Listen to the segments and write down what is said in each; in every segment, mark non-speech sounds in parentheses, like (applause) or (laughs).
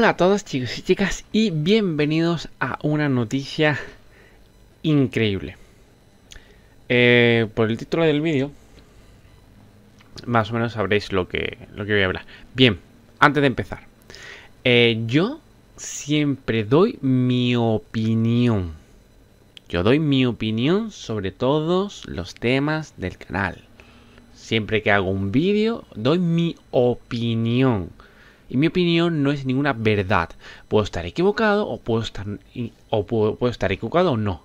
Hola a todos chicos y chicas y bienvenidos a una noticia increíble. Eh, por el título del vídeo, más o menos sabréis lo que, lo que voy a hablar. Bien, antes de empezar, eh, yo siempre doy mi opinión. Yo doy mi opinión sobre todos los temas del canal. Siempre que hago un vídeo, doy mi opinión y mi opinión, no es ninguna verdad. Puedo estar equivocado o puedo estar, o puedo, estar equivocado o no.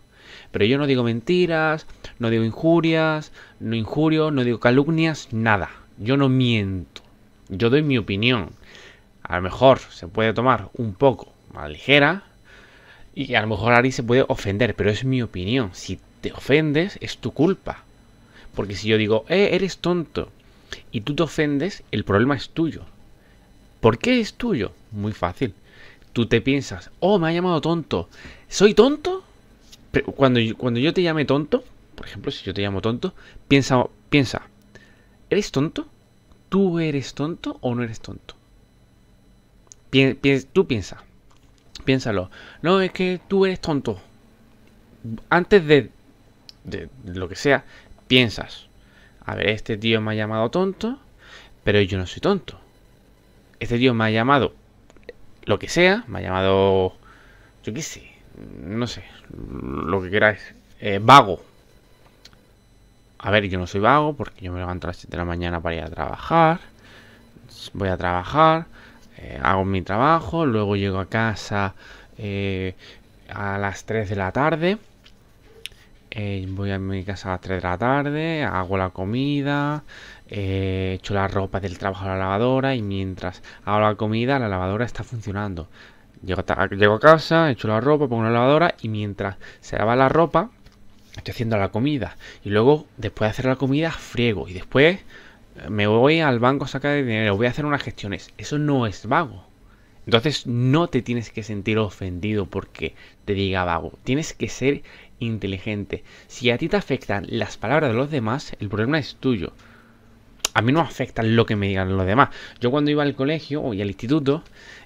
Pero yo no digo mentiras, no digo injurias, no injurio, no digo calumnias, nada. Yo no miento. Yo doy mi opinión. A lo mejor se puede tomar un poco más ligera y a lo mejor Ari se puede ofender, pero es mi opinión. Si te ofendes, es tu culpa. Porque si yo digo, eh, eres tonto, y tú te ofendes, el problema es tuyo. ¿Por qué es tuyo? Muy fácil. Tú te piensas, oh, me ha llamado tonto. ¿Soy tonto? Pero cuando, yo, cuando yo te llame tonto, por ejemplo, si yo te llamo tonto, piensa, piensa, ¿eres tonto? ¿Tú eres tonto o no eres tonto? tú piensa, piénsalo. No, es que tú eres tonto. Antes de lo que sea, piensas. A ver, este tío me ha llamado tonto, pero yo no soy tonto este tío me ha llamado lo que sea, me ha llamado, yo qué sé, no sé, lo que queráis, eh, vago. A ver, yo no soy vago porque yo me levanto a las 7 de la mañana para ir a trabajar, voy a trabajar, eh, hago mi trabajo, luego llego a casa eh, a las 3 de la tarde eh, voy a mi casa a las 3 de la tarde, hago la comida, eh, echo la ropa del trabajo a la lavadora y mientras hago la comida la lavadora está funcionando. Llego a, llego a casa, echo la ropa, pongo la lavadora y mientras se lava la ropa estoy haciendo la comida. Y luego después de hacer la comida friego y después eh, me voy al banco a sacar dinero, voy a hacer unas gestiones. Eso no es vago. Entonces no te tienes que sentir ofendido porque te diga vago. Tienes que ser inteligente. Si a ti te afectan las palabras de los demás, el problema es tuyo. A mí no afecta lo que me digan los demás. Yo cuando iba al colegio o al instituto,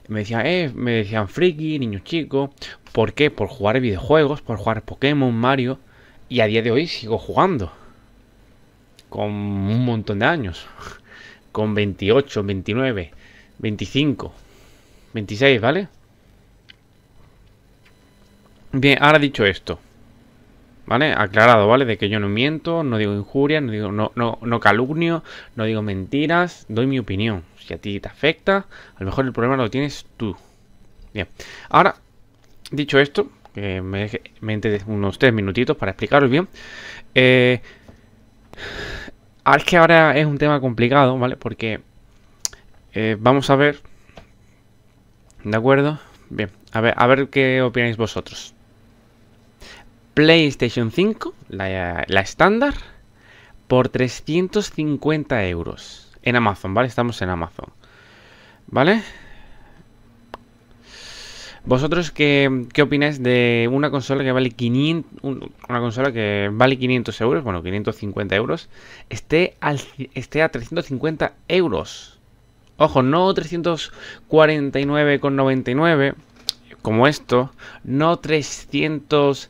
me decían, eh, me decían friki, niño chico. ¿Por qué? Por jugar videojuegos, por jugar Pokémon, Mario. Y a día de hoy sigo jugando. Con un montón de años. (laughs) Con 28, 29, 25, 26, ¿vale? Bien, ahora dicho esto. ¿Vale? Aclarado, ¿vale? De que yo no miento, no digo injurias, no digo no, no, no calumnio, no digo mentiras, doy mi opinión. Si a ti te afecta, a lo mejor el problema lo tienes tú. Bien. Ahora, dicho esto, que me, deje, mente unos tres minutitos para explicaros bien. Eh, es que ahora es un tema complicado, ¿vale? Porque eh, vamos a ver. ¿De acuerdo? Bien, a ver, a ver qué opináis vosotros. PlayStation 5, la, estándar, por 350 euros. En Amazon, ¿vale? Estamos en Amazon. ¿Vale? ¿Vosotros qué, qué, opináis de una consola que vale 500, una consola que vale 500 euros, bueno, 550 euros, esté, esté a 350 euros? Ojo, no 349,99 como esto, no 300...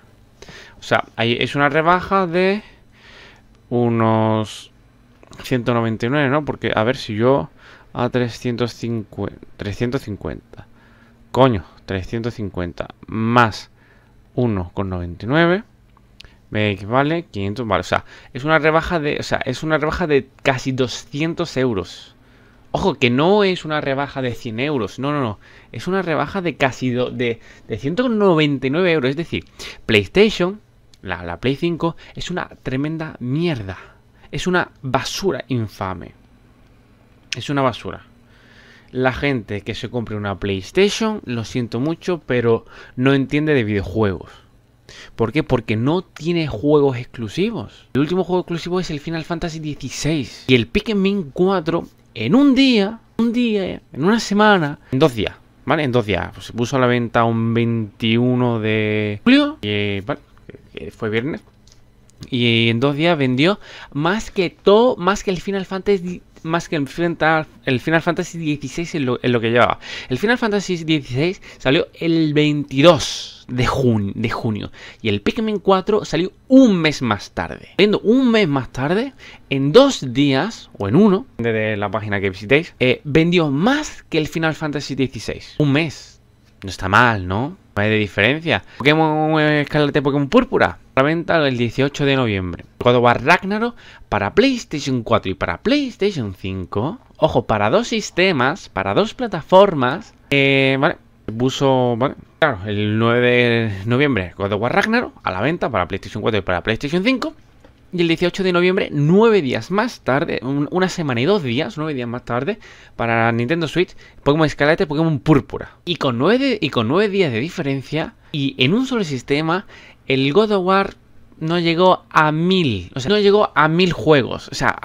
O sea, es una rebaja de unos 199, ¿no? Porque, a ver, si yo a 350... 350. Coño, 350 más 1,99 me equivale 500, vale, o sea, es una rebaja de, o sea, es una rebaja de casi 200 euros. Ojo, que no es una rebaja de 100 euros, no, no, no, es una rebaja de casi de 199 euros, es decir, PlayStation la, Play 5 es una tremenda mierda. Es una basura infame. Es una basura la gente que se compre una PlayStation, lo siento mucho, pero no entiende de videojuegos. ¿Por qué? Porque no tiene juegos exclusivos. El último juego exclusivo es el Final Fantasy XVI. Y el Pikmin 4 en un día, un día, en una semana, en dos días. ¿Vale? En dos días. Pues, se puso a la venta un 21 de julio. Y, eh, eh, fue viernes. Y en dos días vendió más que todo, más que el Final Fantasy, más que el Final, Fantasy XVI en lo, que llevaba. El Final Fantasy XVI salió el 22 de, junio, de junio y el Pikmin 4 salió un mes más tarde. Viendo un mes más tarde, en dos días, o en uno, desde la página que visitéis, eh, vendió más que el Final Fantasy XVI. Un mes. No está mal, ¿no? de diferencia. Pokémon Escalate Pokémon Púrpura. La venta el 18 de noviembre. of War Ragnarok para PlayStation 4 y para PlayStation 5. Ojo, para dos sistemas, para dos plataformas. Eh, vale, puso, Vale. claro, el 9 de noviembre God of War Ragnarok a la venta para PlayStation 4 y para PlayStation 5 y el 18 de noviembre, nueve días más tarde, una semana y dos días, nueve días más tarde, para Nintendo Switch, Pokémon escalate Pokémon Púrpura. Y con, nueve y con nueve días de diferencia, y en un solo sistema, el God of War no llegó a mil. O sea, no llegó a mil juegos. O sea,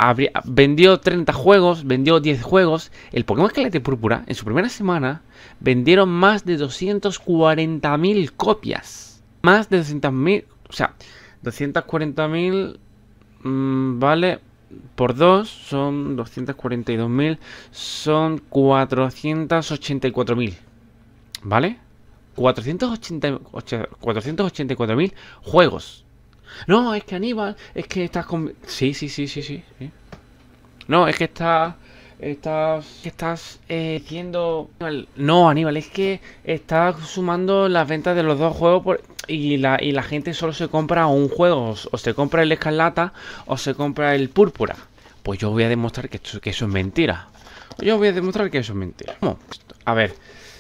vendió 30 juegos, vendió 10 juegos. El Pokémon escalate Púrpura, en su primera semana, vendieron más de 240.000 copias. Más de 200.000. O sea, 240.000 Mm, vale por 2 son 242.000, son 484.000, ¿vale? 484.000 juegos. No, es que Aníbal, es que estás con... Sí, sí, sí, sí, sí, No, es que estás estás, estás eh, diciendo... No, Aníbal, es que estás sumando las ventas de los dos juegos y, la, y la gente solo se compra un juego. O se compra el escarlata o se compra el púrpura. Pues yo voy a demostrar que, eso es mentira. Yo voy a demostrar que eso es mentira. A ver,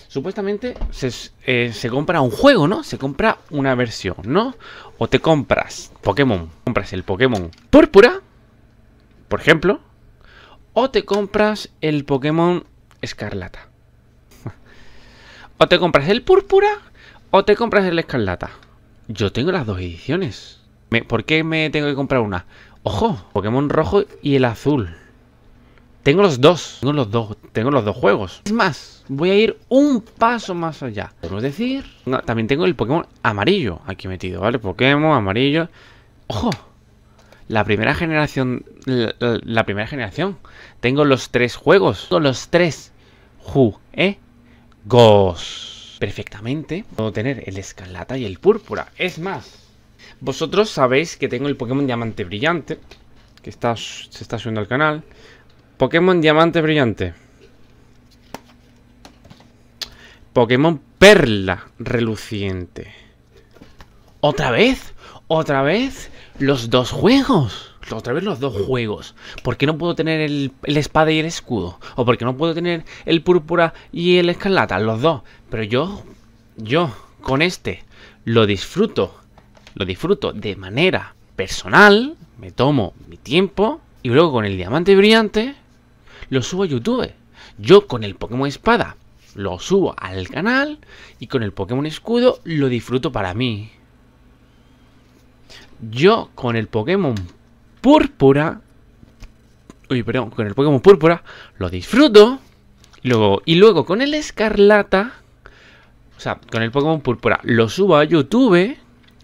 supuestamente se, eh, se, compra un juego, ¿no? Se compra una versión, ¿no? O te compras Pokémon, compras el Pokémon Púrpura, por ejemplo, o te compras el Pokémon Escarlata. (laughs) o te compras el Púrpura o te compras el Escarlata. Yo tengo las dos ediciones. ¿Por qué me tengo que comprar una? Ojo, Pokémon rojo y el azul. Tengo los dos, tengo los dos, tengo los dos juegos. Es más, voy a ir un paso más allá. Podemos decir, también tengo el Pokémon amarillo aquí metido, ¿vale? Pokémon amarillo. Ojo, la primera generación. La, primera generación. Tengo los tres juegos. todos los tres juegos. Perfectamente. Puedo tener el escarlata y el púrpura. Es más, vosotros sabéis que tengo el Pokémon Diamante Brillante. Que se está subiendo al canal. Pokémon Diamante Brillante. Pokémon Perla Reluciente. ¿Otra vez? Otra vez los dos juegos. Otra vez los dos juegos. ¿Por qué no puedo tener el, espada y el escudo? ¿O por qué no puedo tener el púrpura y el escarlata? Los dos. Pero yo, yo, con este, lo disfruto. Lo disfruto de manera personal. Me tomo mi tiempo. Y luego con el diamante brillante, lo subo a YouTube. Yo con el Pokémon Espada lo subo al canal y con el Pokémon Escudo lo disfruto para mí. Yo con el Pokémon Púrpura. Uy, perdón, con el Pokémon Púrpura lo disfruto. Y luego, y luego con el Escarlata. O sea, con el Pokémon Púrpura lo subo a YouTube.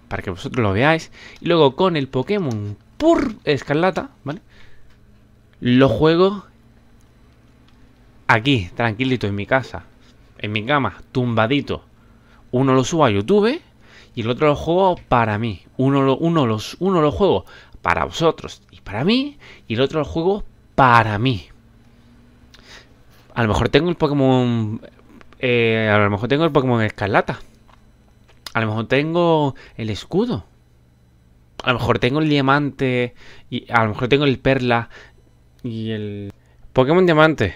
Para que vosotros lo veáis. Y luego con el Pokémon Pur Escarlata, ¿vale? Lo juego aquí, tranquilito, en mi casa. En mi cama, tumbadito. Uno lo subo a YouTube y el otro lo juego para mí. Uno lo, uno los, uno los juego para vosotros y para mí, y el otro lo juego para mí. A lo mejor tengo el Pokémon. Eh, a lo mejor tengo el Pokémon Escarlata. A lo mejor tengo el escudo. A lo mejor tengo el diamante. Y a lo mejor tengo el perla. Y el. Pokémon diamante.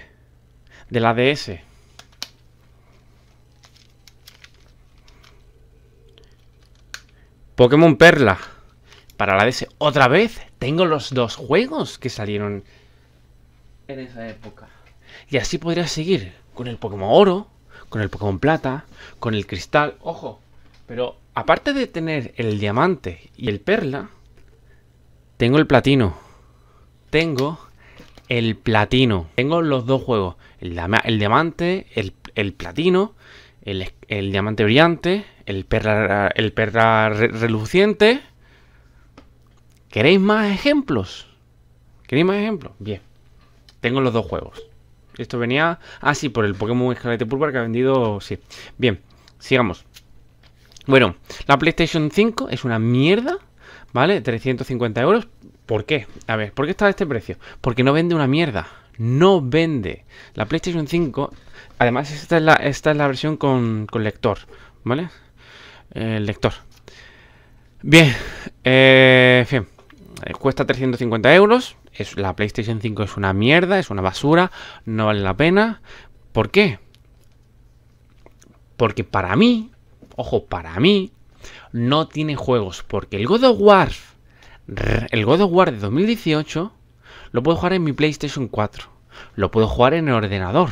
De la DS. Pokémon Perla. Para la DS. Otra vez. Tengo los dos juegos que salieron en esa época. Y así podría seguir. Con el Pokémon Oro. Con el Pokémon Plata. Con el Cristal. Ojo. Pero aparte de tener el Diamante y el Perla. Tengo el Platino. Tengo el Platino. Tengo los dos juegos. El, Diamante. El, Platino. El, el Diamante Brillante el perla, el reluciente. ¿Queréis más ejemplos? ¿Queréis más ejemplos? Bien. Tengo los dos juegos. Esto venía... Ah, sí, por el Pokémon Escalete Pulver que ha vendido... Sí. Bien, sigamos. Bueno, la PlayStation 5 es una mierda, ¿vale? 350 euros. ¿Por qué? A ver, ¿por qué está a este precio? Porque no vende una mierda. No vende. La PlayStation 5... Además, esta es la, esta es la versión con, con lector, ¿vale? el lector. Bien, eh, en fin, eh, Cuesta 350 euros. Es, la PlayStation 5 es una mierda, es una basura, no vale la pena. ¿Por qué? Porque para mí, ojo, para mí, no tiene juegos. Porque el God of War, el God of War de 2018, lo puedo jugar en mi PlayStation 4. Lo puedo jugar en el ordenador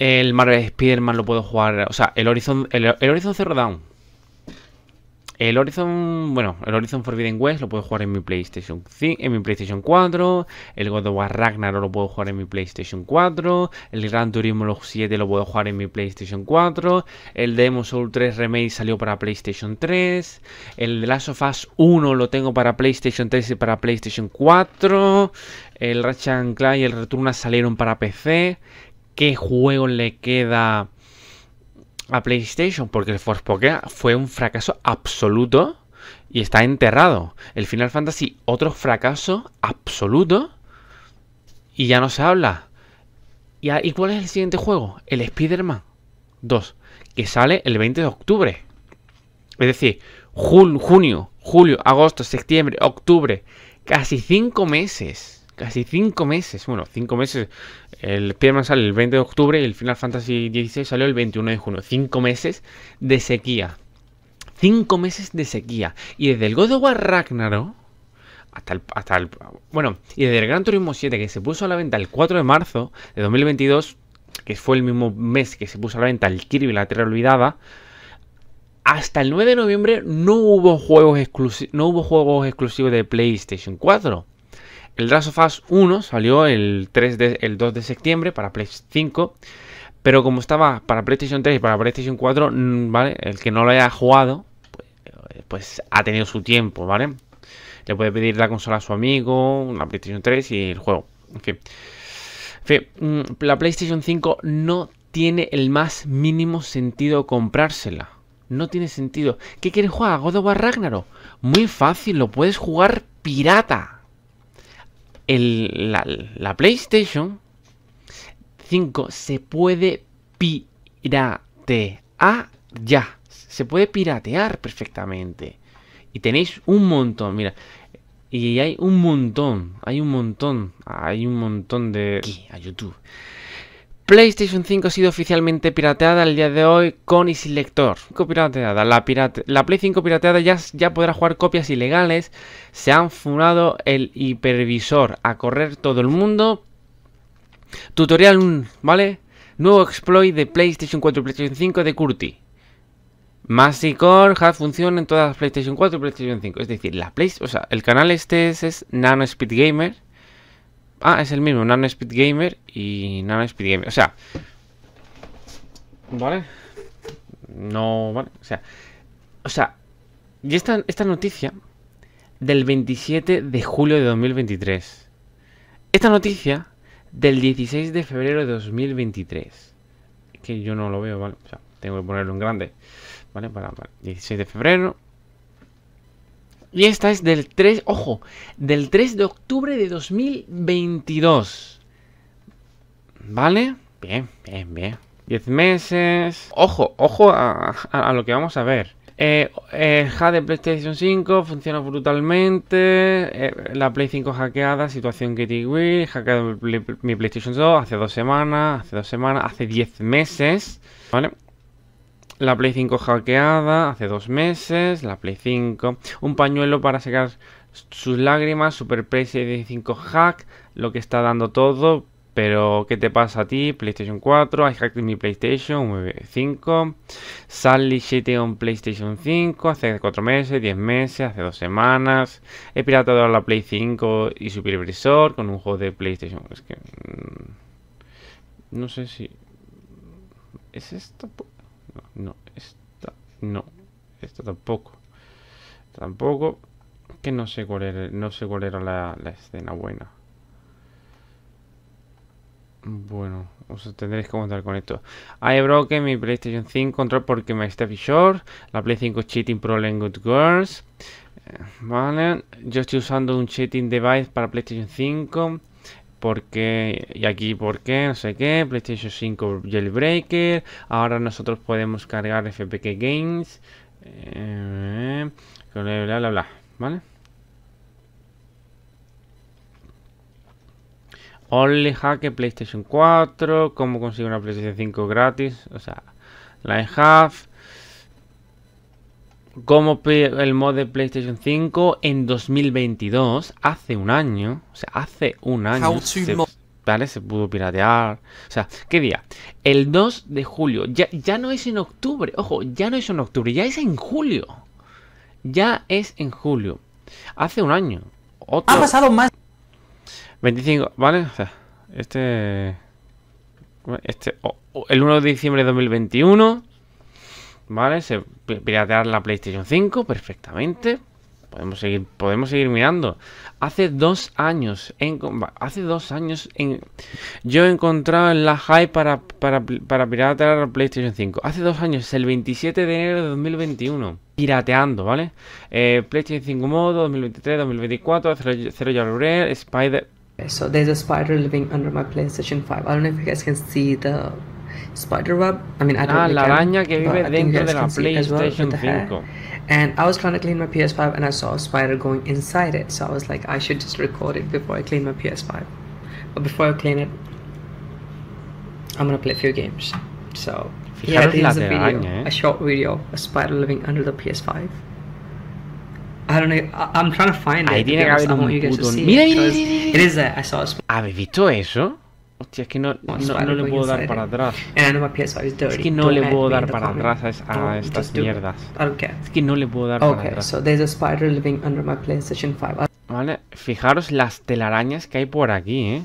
el Marvel Spider-Man lo puedo jugar. O sea, el Horizon, el, Zero Dawn. El Horizon, bueno, el Horizon Forbidden West lo puedo jugar en mi PlayStation 5, en mi PlayStation 4, el God of War Ragnarok lo puedo jugar en mi PlayStation 4, el Gran Turismo 7 lo puedo jugar en mi PlayStation 4, el Demo Soul 3 Remake salió para PlayStation 3, el Last of Us 1 lo tengo para PlayStation 3 y para PlayStation 4, el Ratchet Clank y el Returnal salieron para PC, qué juego le queda a PlayStation, porque el Poké fue un fracaso absoluto y está enterrado. El Final Fantasy, otro fracaso absoluto y ya no se habla. ¿Y, cuál es el siguiente juego? El Spider-Man 2, que sale el 20 de octubre. Es decir, junio, julio, agosto, septiembre, octubre, casi 5 meses casi 5 meses. Bueno, 5 meses. El Spider-Man sale el 20 de octubre y el Final Fantasy XVI salió el 21 de junio. 5 meses de sequía. 5 meses de sequía. Y desde el God of War Ragnarok hasta el, hasta el, Bueno, y desde el Gran Turismo 7 que se puso a la venta el 4 de marzo de 2022, que fue el mismo mes que se puso a la venta el Kirby, la Tierra Olvidada, hasta el 9 de noviembre no hubo juegos, no hubo juegos exclusivos de PlayStation 4. El Last of Us 1 salió el, 2 de septiembre para PlayStation 5. Pero como estaba para PlayStation 3 y para PlayStation 4, mm, ¿vale? El que no lo haya jugado, pues, pues, ha tenido su tiempo, ¿vale? Le puede pedir la consola a su amigo, la PlayStation 3 y el juego. En fin. Mm, la PlayStation 5 no tiene el más mínimo sentido comprársela. No tiene sentido. ¿Qué quieres jugar? ¿God of Ragnarok? Muy fácil, lo puedes jugar pirata la, la, PlayStation 5 se puede piratear ya. Se puede piratear perfectamente. Y tenéis un montón, mira. Y hay un montón, hay un montón, hay un montón de... Aquí, a YouTube. PlayStation 5 ha sido oficialmente pirateada el día de hoy con y lector. La, pirate... Play 5 pirateada ya, podrá jugar copias ilegales. Se han fundado el hipervisor a correr todo el mundo. Tutorial, mm, ¿vale? Nuevo exploit de PlayStation 4 y PlayStation 5 de Curti. Maxi Core, funciona en todas las PlayStation 4 y PlayStation 5. Es decir, la Play... o sea, el canal este es Nano Speed Gamer Ah, es el mismo, Nano Speed Gamer y Nano Speed Gamer. O sea, ¿vale? No, vale, o sea, o sea, y esta, esta noticia del 27 de julio de 2023. Esta noticia del 16 de febrero de 2023. que yo no lo veo, ¿vale? O sea, tengo que ponerlo en grande, ¿vale? Para, para 16 de febrero y esta es del 3, ojo, del 3 de octubre de 2022. ¿Vale? Bien, bien, bien. 10 meses. Ojo, ojo a, lo que vamos a ver. Eh, de PlayStation 5 funciona brutalmente. Eh, la Play 5 hackeada, situación Kitty Wii. Hackeado mi PlayStation 2 hace dos semanas, hace dos semanas, hace 10 meses. ¿Vale? La Play 5 hackeada hace dos meses. La Play 5. Un pañuelo para secar sus lágrimas. Super Play 5 hack. Lo que está dando todo. Pero, ¿qué te pasa a ti? PlayStation 4, I hacked mi PlayStation 5, Sally 7 on PlayStation 5, hace cuatro meses, diez meses, hace dos semanas, he piratado la Play 5 y su con un juego de PlayStation. Es que. Mm, no sé si. ¿Es esto? no, no, esta no, esta tampoco. Tampoco, que no sé cuál era, no sé cuál era la, la escena buena. Bueno, os tendréis que contar con esto. I broken mi PlayStation 5 control porque me está La Play 5 cheating problem good girls. Eh, vale, yo estoy usando un cheating device para PlayStation 5 porque y aquí por qué no sé qué, PlayStation 5 Jailbreaker, ahora nosotros podemos cargar FPK Games, eh, bla, bla, bla, ¿vale? Only hack PlayStation 4, cómo consigo una PlayStation 5 gratis, o sea, la half como el mod de PlayStation 5 en 2022, hace un año, o sea, hace un año, ¿vale? Se pudo piratear. O sea, ¿qué día? El 2 de julio, ya, ya no es en octubre, ojo, ya no es en octubre, ya es en julio. Ya es en julio. Hace un año. Ha pasado más. 25, ¿vale? O sea, este... Este... el 1 de diciembre de 2021 ¿Vale? Se piratear la PlayStation 5 perfectamente. Podemos seguir, podemos seguir mirando. Hace dos años, en, hace dos años en, yo encontrado en la hype para, para, para piratear la PlayStation 5. Hace dos años, el 27 de enero de 2021. Pirateando, ¿vale? Eh, PlayStation 5 modo, 2023, 2024, Zero, Zero Spider... So there's a spider living under my PlayStation 5. I don't know if you guys can see the Spiderweb. I mean, I don't ah, really la araña que vive dentro de la PlayStation well 5. And I was trying to clean my PS5 and I saw a spider going inside it. So I was like, I should just record it before I clean my PS5. But before I clean it, I'm gonna play a few games. So yeah, this is a video, eh? a short video, a spider living under the PS5. I don't know. I, am trying to find it. I tiene que haber un puto... Mira, mira, mira, mira. It is there. I saw a spider. ¿Habéis visto eso? Hostia, es que no, le puedo dar para atrás. Es que no le puedo dar para atrás a, estas mierdas. Es que no le puedo dar para atrás. Vale, fijaros las telarañas que hay por aquí, ¿eh?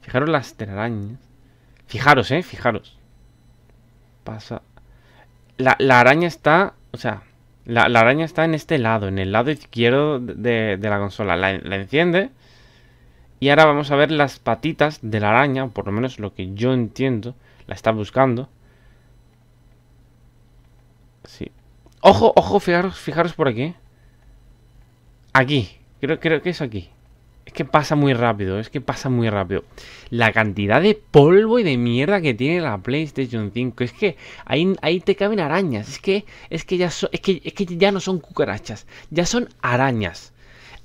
Fijaros las telarañas. Fijaros, ¿eh? Fijaros. Pasa. La, araña está... O sea, la, araña está en este lado, en el lado izquierdo de, la consola. la enciende... Y ahora vamos a ver las patitas de la araña, por lo menos lo que yo entiendo. La está buscando. Sí. Ojo, ojo, fijaros, fijaros por aquí. Aquí. Creo, creo que es aquí. Es que pasa muy rápido, es que pasa muy rápido. La cantidad de polvo y de mierda que tiene la PlayStation 5. Es que ahí, ahí te caben arañas. Es que, es que ya es que, es que ya no son cucarachas. Ya son arañas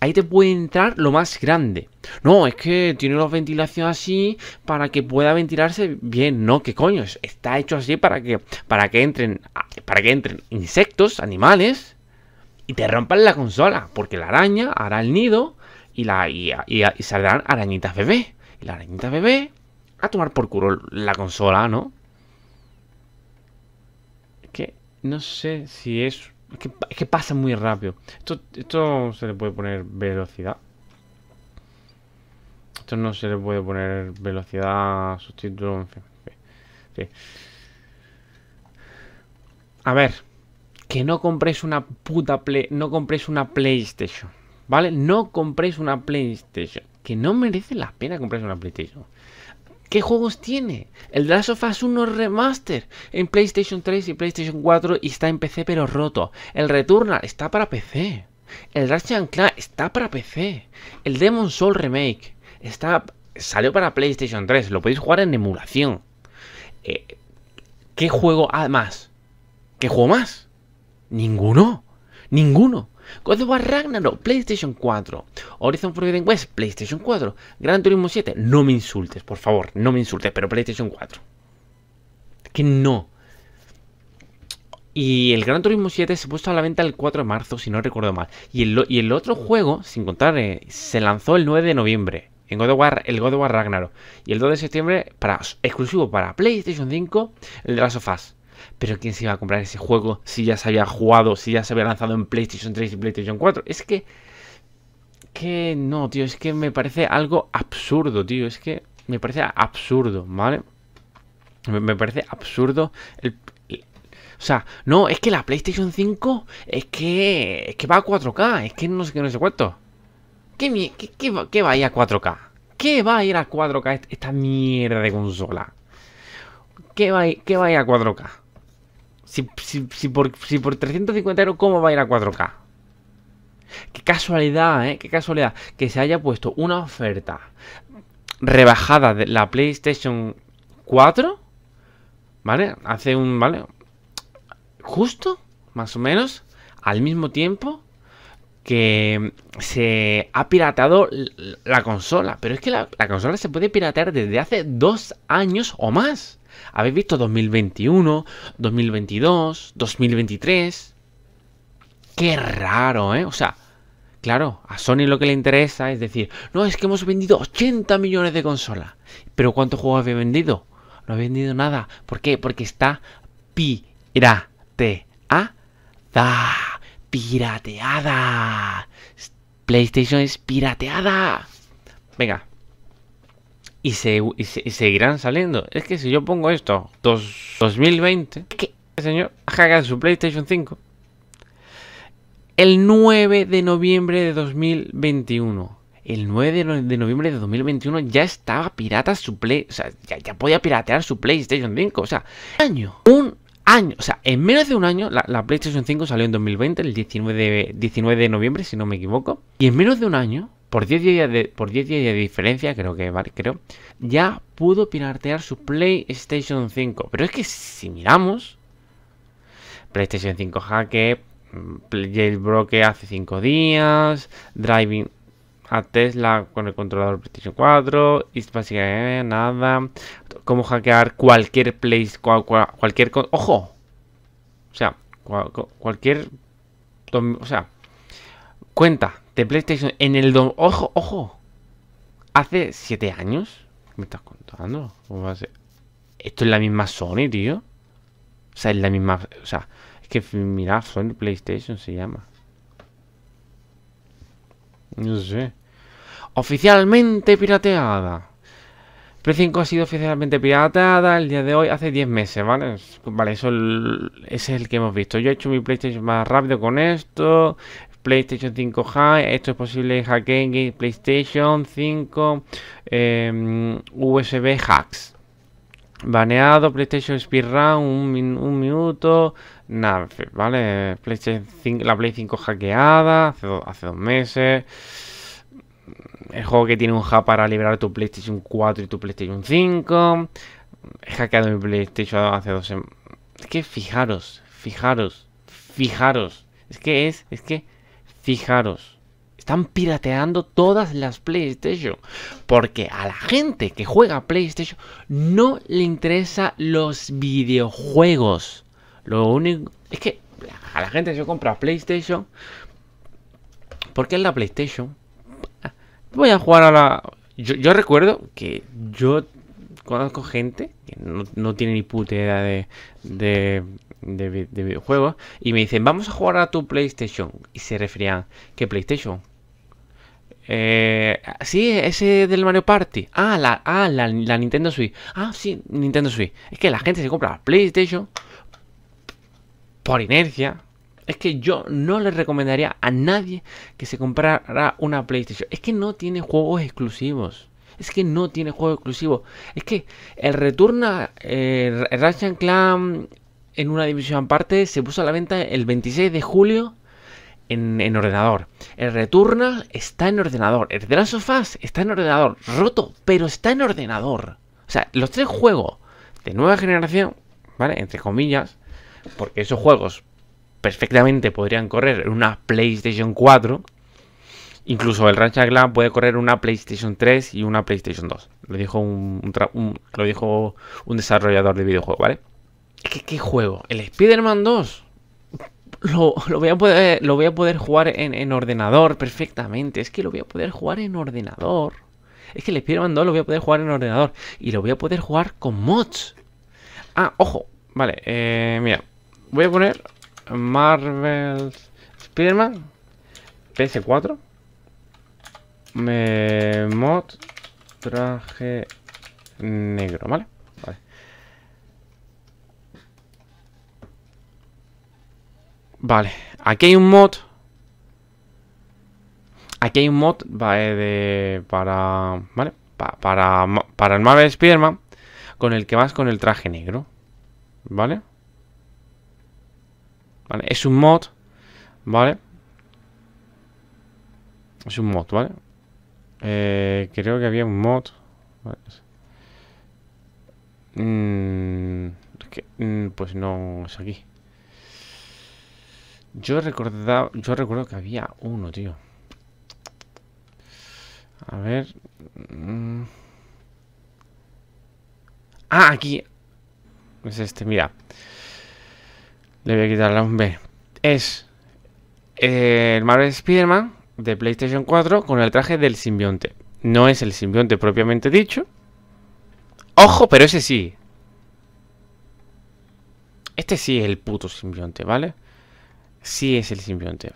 ahí te puede entrar lo más grande. No, es que tiene la ventilación así para que pueda ventilarse bien. No, ¿qué coño, está hecho así para que, para que entren, ah, para que entren insectos, animales y te rompan la consola, porque la araña hará el nido y la y, saldrán arañitas bebé y la arañita bebé a tomar por culo la consola, ¿no? Que no sé si es que, pasa muy rápido. Esto, se le puede poner velocidad. Esto no se le puede poner velocidad, Sustituto. en fin. A ver, que no compres una puta play, no compréis una PlayStation, ¿vale? No compréis una PlayStation, que no merece la pena comprar una PlayStation. ¿Qué juegos tiene? El Last of Us 1 Remaster en PlayStation 3 y PlayStation 4 y está en PC pero roto. El Returnal está para PC. El Ratchet Clank está para PC. El Demon Soul Remake está salió para PlayStation 3, lo podéis jugar en emulación. Eh, ¿Qué juego ah, más? ¿Qué juego más? Ninguno. Ninguno. God of War Ragnarok, PlayStation 4. Horizon Forbidden West, PlayStation 4. Gran Turismo 7, no me insultes, por favor, no me insultes, pero PlayStation 4. Que no. Y el Gran Turismo 7 se puso a la venta el 4 de marzo, si no recuerdo mal. Y el, y el otro juego, sin contar, eh, se lanzó el 9 de noviembre. En God of War, el God of War Ragnarok. Y el 2 de septiembre, para, exclusivo para PlayStation 5, el de las of pero ¿quién se iba a comprar ese juego si ya se había jugado, si ya se había lanzado en PlayStation 3 y PlayStation 4? Es que... Que no, tío, es que me parece algo absurdo, tío. Es que me parece absurdo, ¿vale? Me, parece absurdo O sea, no, es que la PlayStation 5 es que, es que va a 4K, es que no sé qué, no sé cuánto. ¿Qué, qué, qué, va, a ir a 4K? ¿Qué va a ir a 4K esta mierda de consola? ¿Qué va, qué va a ir a 4K? Si, si, por, 350 euros, ¿cómo va a ir a 4K? Qué casualidad, ¿eh? Qué casualidad. Que se haya puesto una oferta rebajada de la PlayStation 4. ¿Vale? Hace un... ¿Vale? Justo, más o menos, al mismo tiempo que se ha pirateado la consola. Pero es que la, la consola se puede piratear desde hace dos años o más habéis visto 2021, 2022, 2023. Qué raro, ¿eh? O sea, claro, a Sony lo que le interesa es decir, no, es que hemos vendido 80 millones de consolas. Pero ¿cuántos juegos habéis vendido? No he vendido nada. ¿Por qué? Porque está pirateada. Pirateada. PlayStation es pirateada. Venga, y, se, seguirán saliendo. Es que si yo pongo esto, 2020, que el este señor haga su PlayStation 5 el 9 de noviembre de 2021. El 9 de noviembre de 2021 ya estaba pirata su Play. O sea, ya, podía piratear su PlayStation 5. O sea, un año. Un año. O sea, en menos de un año, la, la PlayStation 5 salió en 2020, el 19 de, 19 de noviembre, si no me equivoco. Y en menos de un año, por 10 días de, por 10 días de diferencia, creo que vale, creo, ya pudo piratear su PlayStation 5. Pero es que si miramos, PlayStation 5 Hacker, mm, Jailbroke hace 5 días, Driving a Tesla con el controlador PlayStation 4, y básicamente nada, cómo hackear cualquier PlayStation cualquier... ¡Ojo! O sea, cualquier... O sea, cuenta de PlayStation en el... Do ojo, ojo. Hace 7 años. ¿Me estás contando? Esto es la misma Sony, tío. O sea, es la misma... O sea, es que mira, Sony PlayStation se llama. No sé. Oficialmente pirateada. Play 5 ha sido oficialmente pirateada el día de hoy, hace 10 meses, ¿vale? Vale, eso es el, es el que hemos visto. Yo he hecho mi PlayStation más rápido con esto. PlayStation 5 High, esto es posible en PlayStation 5, em, USB hacks. Baneado, PlayStation Speedrun, un, minuto, ¿vale? PlayStation la Play 5 hackeada hace, dos meses. El juego que tiene un hack para liberar tu PlayStation 4 y tu PlayStation 5. He hackeado mi PlayStation hace dos semanas. Es que fijaros, fijaros, fijaros. Es que es, es que Fijaros, están pirateando todas las PlayStation. Porque a la gente que juega PlayStation no le interesa los videojuegos. Lo único es que a la gente se compra PlayStation. Porque es la PlayStation. Voy a jugar a la... yo recuerdo que yo conozco gente que no, tiene ni puta idea de, videojuegos y me dicen, vamos a jugar a tu PlayStation. Y se referían, ¿qué PlayStation? Eh, sí, ese del Mario Party. Ah, la, ah la, Nintendo Switch. Ah, sí, Nintendo Switch. Es que la gente se compra PlayStation por inercia. Es que yo no le recomendaría a nadie que se comprara una PlayStation. Es que no tiene juegos exclusivos es que no tiene juego exclusivo. Es que el Returnal eh, Ratchet Clan en una división aparte, se puso a la venta el 26 de julio en, ordenador. El Returnal está en ordenador. El Dragon of está en ordenador. Roto, pero está en ordenador. O sea, los tres juegos de nueva generación, ¿vale? Entre comillas, porque esos juegos perfectamente podrían correr en una PlayStation 4 Incluso el Ranch puede correr una PlayStation 3 y una PlayStation 2. Lo dijo un, lo dijo un desarrollador de videojuegos, ¿vale? ¿Qué, juego? El Spider-Man 2. Lo, voy a poder, lo voy a poder jugar en, ordenador perfectamente. Es que lo voy a poder jugar en ordenador. Es que el Spider-Man 2 lo voy a poder jugar en ordenador. Y lo voy a poder jugar con mods. Ah, ojo. Vale, eh, mira. Voy a poner Marvel Spider-Man PS4. Me mod traje negro, ¿vale? Vale. Vale, aquí hay un mod. Aquí hay un mod vale, de, para, ¿vale? para, para el Marvel spider con el que vas con el traje negro, ¿vale? ¿Vale? Es un mod, ¿vale? Es un mod, ¿vale? Eh, creo que había un mod. Mm, mm, pues no es aquí. Yo recordaba, yo recuerdo que había uno, tío. A ver. Mm. Ah, aquí. Es este, mira. Le voy a quitar la un b Es eh, el Marvel Spiderman de PlayStation 4 con el traje del simbionte. No es el simbionte propiamente dicho. Ojo, pero ese sí. Este sí es el puto simbionte, ¿vale? Sí es el simbionte.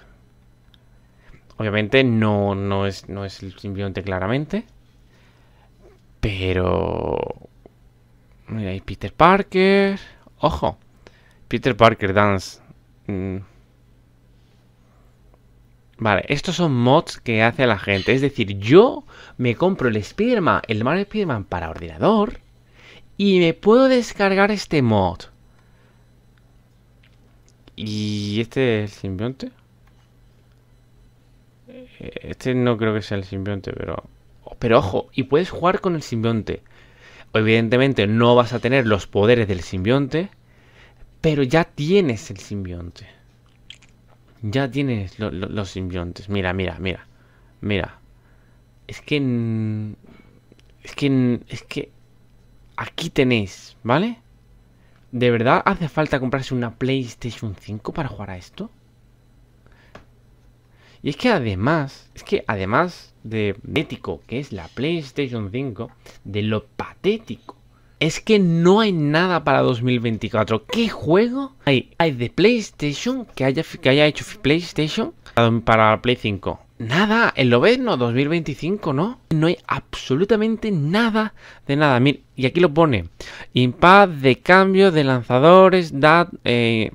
Obviamente no, no, es, no es el simbionte claramente. Pero... Mira, hay Peter Parker. Ojo. Peter Parker Dance. Mm, Vale, estos son mods que hace la gente. Es decir, yo me compro el spiderman el Mario spiderman para ordenador y me puedo descargar este mod. ¿Y este es el simbionte? Eh, este no creo que sea el simbionte, pero... Pero ojo, y puedes jugar con el simbionte. Evidentemente no vas a tener los poderes del simbionte, pero ya tienes el simbionte. Ya tienes los simbiontes. Mira, mira, mira. Mira. Es que... Es que... Es que... Aquí tenéis, ¿vale? ¿De verdad hace falta comprarse una PlayStation 5 para jugar a esto? Y es que además, es que además de ético que es la PlayStation 5, de lo patético es que no hay nada para 2024. ¿Qué juego hay, hay de PlayStation que haya, que haya hecho PlayStation para Play 5? Nada, el No, 2025, ¿no? No hay absolutamente nada de nada. y aquí lo pone. Impact, de cambio de lanzadores, dat, eh,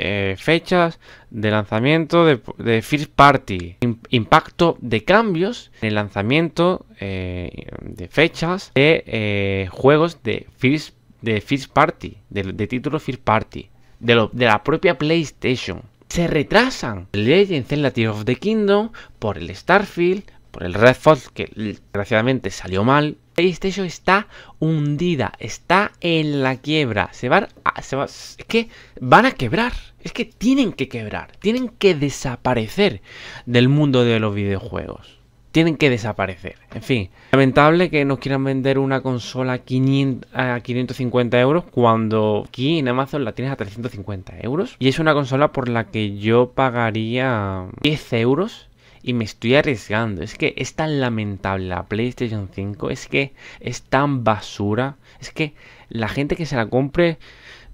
eh, fechas de lanzamiento de, First Party, impacto de cambios en el lanzamiento eh, de fechas de eh, juegos de First, de first Party, de, título First Party, de, la propia PlayStation. Se retrasan Legends en of the Kingdom por el Starfield, por el Red Fox, que desgraciadamente salió mal, PlayStation está hundida, está en la quiebra. Se van a, se va, es que van a quebrar. Es que tienen que quebrar. Tienen que desaparecer del mundo de los videojuegos. Tienen que desaparecer. En fin, lamentable que nos quieran vender una consola a 500, a 550 euros cuando aquí en Amazon la tienes a 350 euros. Y es una consola por la que yo pagaría 10 euros y me estoy arriesgando. Es que es tan lamentable la PlayStation 5, es que es tan basura, es que la gente que se la compre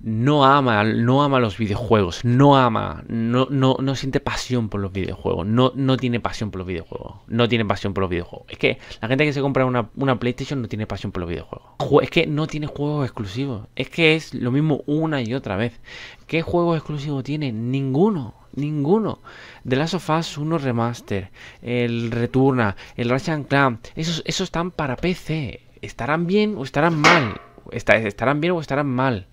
no ama, no ama los videojuegos, no ama, no, no, no siente pasión por los videojuegos, no, no tiene pasión por los videojuegos, no tiene pasión por los videojuegos. Es que la gente que se compra una, PlayStation no tiene pasión por los videojuegos. Es que no tiene juegos exclusivos, es que es lo mismo una y otra vez. ¿Qué juegos exclusivos tiene? Ninguno. Ninguno. The Last of Us 1 Remaster, el Returna, el Ratchet Clan, esos, están para PC. Estarán bien o estarán mal. estarán bien o estarán mal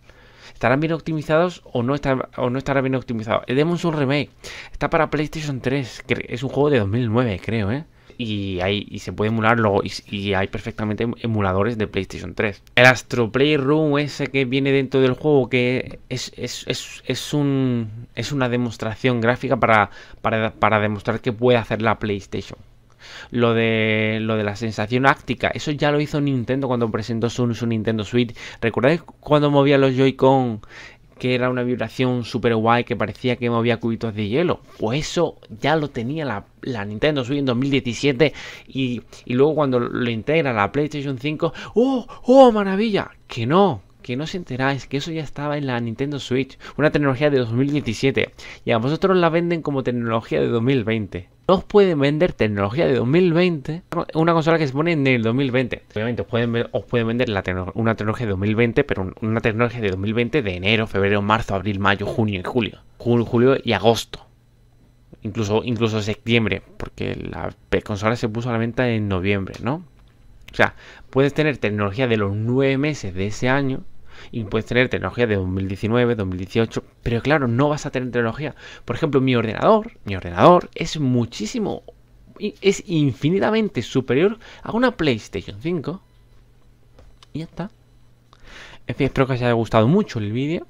estarán bien optimizados o no, estar, o no estarán bien optimizado? El Demon Remake está para PlayStation 3, que es un juego de 2009 creo, ¿eh? Y, hay, se puede emularlo y, y, hay perfectamente emuladores de PlayStation 3. El Astro Playroom ese que viene dentro del juego, que es, es un, es una demostración gráfica para, para, para demostrar que puede hacer la PlayStation. Lo de, lo de la sensación áctica, eso ya lo hizo Nintendo cuando presentó su, su Nintendo Switch. ¿Recordáis cuando movía los Joy-Con que era una vibración super guay que parecía que movía cubitos de hielo. Pues eso ya lo tenía la, Nintendo Switch en 2017 y, luego cuando lo integra la PlayStation 5, ¡oh, oh, maravilla! Que no, que no se enteráis, que eso ya estaba en la Nintendo Switch, una tecnología de 2017 y a vosotros la venden como tecnología de 2020 no pueden vender tecnología de 2020, una consola que se pone en el 2020. Obviamente os pueden, pueden vender la una tecnología de 2020, pero una tecnología de 2020 de enero, febrero, marzo, abril, mayo, junio y julio. julio y agosto. Incluso, incluso septiembre, porque la consola se puso a la venta en noviembre, ¿no? O sea, puedes tener tecnología de los nueve meses de ese año y puedes tener tecnología de 2019, 2018, pero claro, no vas a tener tecnología. Por ejemplo, mi ordenador, mi ordenador es muchísimo, es infinitamente superior a una PlayStation 5. Y ya está. En fin, espero que os haya gustado mucho el vídeo.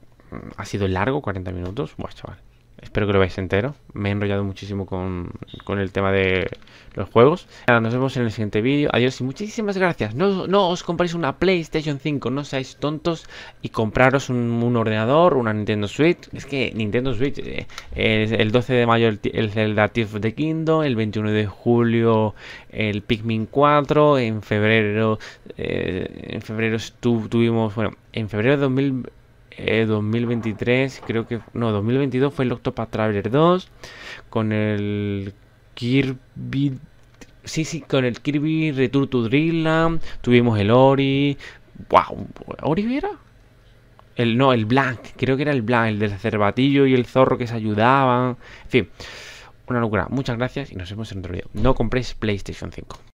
Ha sido largo, 40 minutos. Buah, chaval. Espero que lo veáis entero. Me he enrollado muchísimo con, el tema de los juegos. nos vemos en el siguiente vídeo. Adiós y muchísimas gracias. No, no os compréis una PlayStation 5, no seáis tontos y compraros un, ordenador, una Nintendo Switch. Es que Nintendo Switch, eh, el 12 de mayo el, el Zelda Tears of the Kingdom, el 21 de julio el Pikmin 4, en febrero, eh, en febrero tuvimos, bueno, en febrero de 2000. 2023, eh, creo que... No, 2022 fue el Octopath Traveler 2. Con el Kirby... Sí, sí, con el Kirby Return to Dreamland. Tuvimos el Ori. ¡Wow! ¿Ori era? El, no, el Black Creo que era el Blank, el del cervatillo y el zorro que se ayudaban. En fin, una locura. Muchas gracias y nos vemos en otro video. No compréis PlayStation 5.